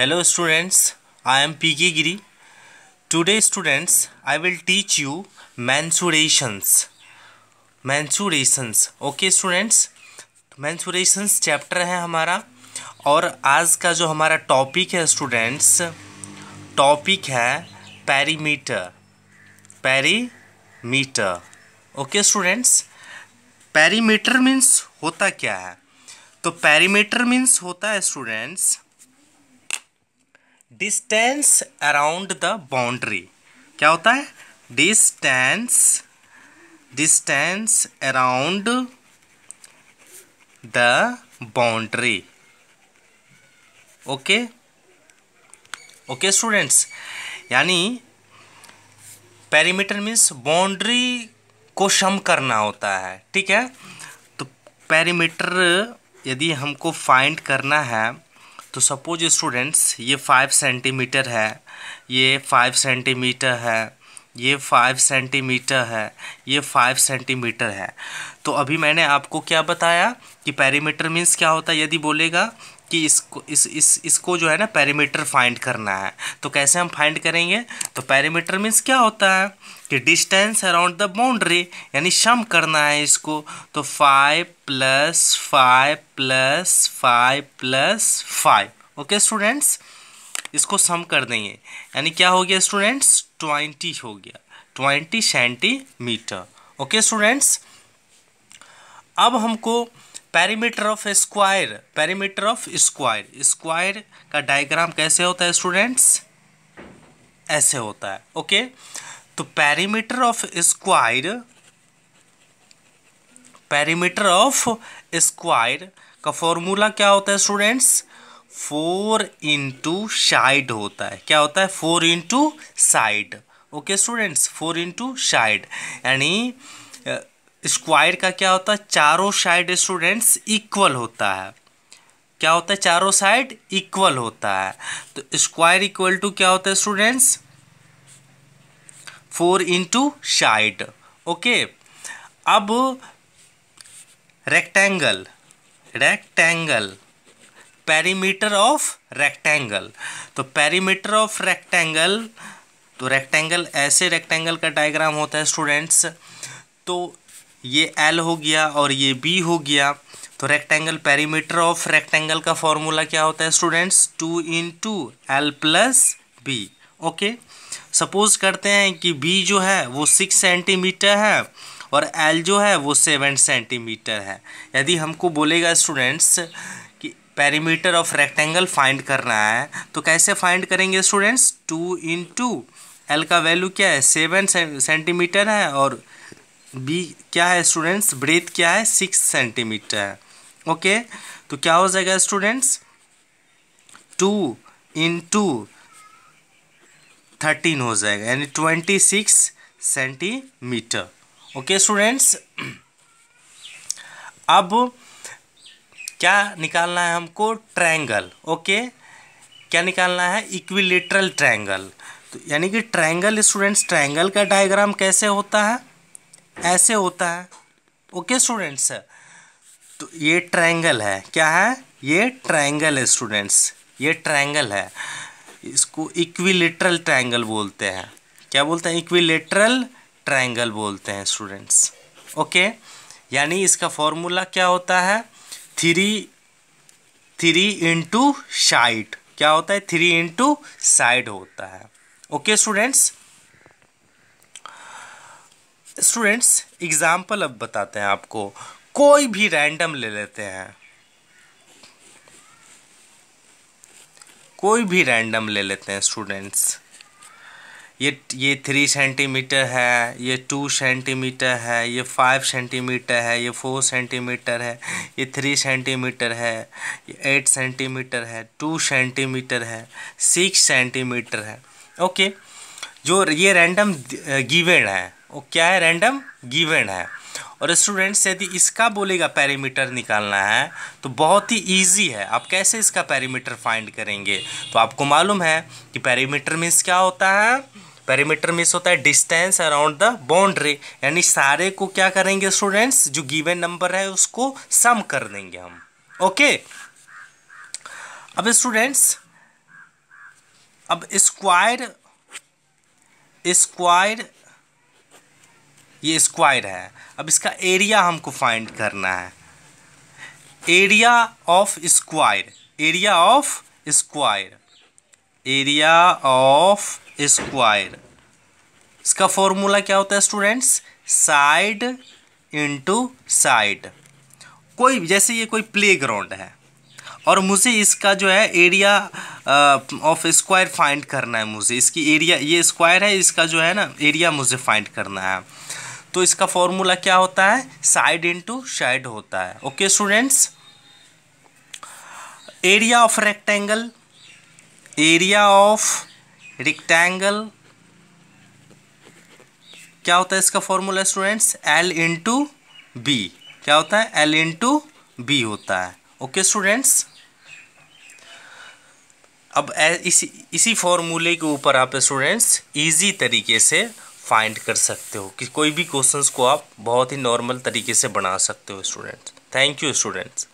hello students i am pk giri today students i will teach you mensurations mensurations okay students mensurations chapter है हमारा और आज का जो हमारा टॉपिक है स्टूडेंट्स टॉपिक है perimeter perimeter okay students perimeter means होता क्या है तो पैरीमीटर मीन्स होता है students distance around the boundary क्या होता है distance distance around the boundary okay okay students यानी पेरीमीटर मीन्स बाउंड्री को सम करना होता है ठीक है तो पेरीमीटर यदि हमको फाइंड करना है तो सपोज स्टूडेंट्स ये फाइव सेंटीमीटर है ये फाइव सेंटीमीटर है ये फाइव सेंटीमीटर है ये फाइव सेंटीमीटर है तो अभी मैंने आपको क्या बताया कि पैरीमीटर मीन्स क्या होता है यदि बोलेगा कि इसको इस इस इसको जो है ना पैरामीटर फाइंड करना है तो कैसे हम फाइंड करेंगे तो पैरामीटर मीन्स क्या होता है कि डिस्टेंस अराउंड द बाउंड्री यानी सम करना है इसको तो five plus five plus five plus five okay students इसको सम कर देंगे यानी क्या हो गया स्टूडेंट्स ट्वेंटी हो गया ट्वेंटी सेंटीमीटर ओके स्टूडेंट्स अब हमको perimeter of square perimeter of square square का डायग्राम कैसे होता है स्टूडेंट्स ऐसे होता है ओके तो perimeter of square perimeter of square का फॉर्मूला क्या होता है स्टूडेंट्स फोर इंटू साइड होता है क्या होता है four into side okay students four into side यानी स्क्वायर का क्या होता है चारों साइड स्टूडेंट्स इक्वल होता है क्या होता है चारों साइड इक्वल होता है तो स्क्वायर इक्वल टू क्या होता है students four into side okay अब rectangle rectangle perimeter of rectangle तो पेरीमीटर ऑफ रेक्टेंगल तो रेक्टेंगल ऐसे रेक्टेंगल का डायग्राम होता है स्टूडेंट्स तो ये एल हो गया और ये बी हो गया तो रेक्टेंगल पेरीमीटर ऑफ रेक्टेंगल का फॉर्मूला क्या होता है students two into L plus B okay suppose करते हैं कि बी जो है वो सिक्स सेंटीमीटर है और एल जो है वो सेवन सेंटीमीटर है यदि हमको बोलेगा स्टूडेंट्स कि पेरीमीटर ऑफ रेक्टेंगल फाइंड करना है तो कैसे फाइंड करेंगे students two into L का वैल्यू क्या है सेवन सेंटीमीटर है और बी क्या है स्टूडेंट्स ब्रेथ क्या है सिक्स सेंटीमीटर है ओके तो क्या हो जाएगा students two into thirteen हो जाएगा यानी twenty six centimetre okay students अब क्या निकालना है हमको ट्रायंगल ओके क्या निकालना है इक्विलेटरल ट्रायंगल तो यानी कि ट्रायंगल स्टूडेंट्स ट्रायंगल का डायग्राम कैसे होता है ऐसे होता है ओके स्टूडेंट्स तो ये ट्रायंगल है क्या है ये ट्रायंगल है स्टूडेंट्स ये ट्रायंगल है इसको इक्विलेटरल ट्रायंगल बोलते हैं क्या बोलते हैं इक्विलेटरल ट्रायंगल बोलते हैं स्टूडेंट्स ओके यानी इसका फॉर्मूला क्या होता है थ्री थ्री इंटू साइड क्या होता है थ्री इंटू साइड होता है ओके स्टूडेंट्स स्टूडेंट्स एग्जाम्पल अब बताते हैं आपको कोई भी रैंडम ले लेते हैं कोई भी रैंडम ले लेते हैं स्टूडेंट्स ये ये थ्री सेंटीमीटर है ये टू सेंटीमीटर है ये फाइव सेंटीमीटर है ये फोर सेंटीमीटर है ये थ्री सेंटीमीटर है ये एट सेंटीमीटर है टू सेंटीमीटर है सिक्स सेंटीमीटर है ओके जो ये रैंडम गिवेड uh, है वो क्या है रैंडम गिवन है और स्टूडेंट्स यदि इसका बोलेगा पैरामीटर निकालना है तो बहुत ही इजी है आप कैसे इसका पैरामीटर फाइंड करेंगे तो आपको मालूम है कि पैरामीटर मीन्स क्या होता है पैरामीटर मीन्स होता है डिस्टेंस अराउंड द बाउंड्री यानी सारे को क्या करेंगे स्टूडेंट्स जो गिवन नंबर है उसको सम कर देंगे हम ओके अब स्टूडेंट्स अब स्क्वायर स्क्वायर ये स्क्वायर है अब इसका एरिया हमको फाइंड करना है area of square area of square area of square इसका फॉर्मूला क्या होता है स्टूडेंट्स साइड इनटू साइड कोई जैसे ये कोई प्ले ग्राउंड है और मुझे इसका जो है एरिया ऑफ स्क्वायर फाइंड करना है मुझे इसकी एरिया ये स्क्वायर है इसका जो है ना एरिया मुझे फाइंड करना है तो इसका फॉर्मूला क्या होता है साइड इनटू साइड होता है okay students area of rectangle area of rectangle क्या होता है इसका formula students L into B क्या होता है एल इंटू बी होता है ओके स्टूडेंट्स अब इसी इसी फॉर्मूले के ऊपर आप स्टूडेंट्स इजी तरीके से फाइंड कर सकते हो कि कोई भी क्वेश्चंस को आप बहुत ही नॉर्मल तरीके से बना सकते हो स्टूडेंट्स थैंक यू स्टूडेंट्स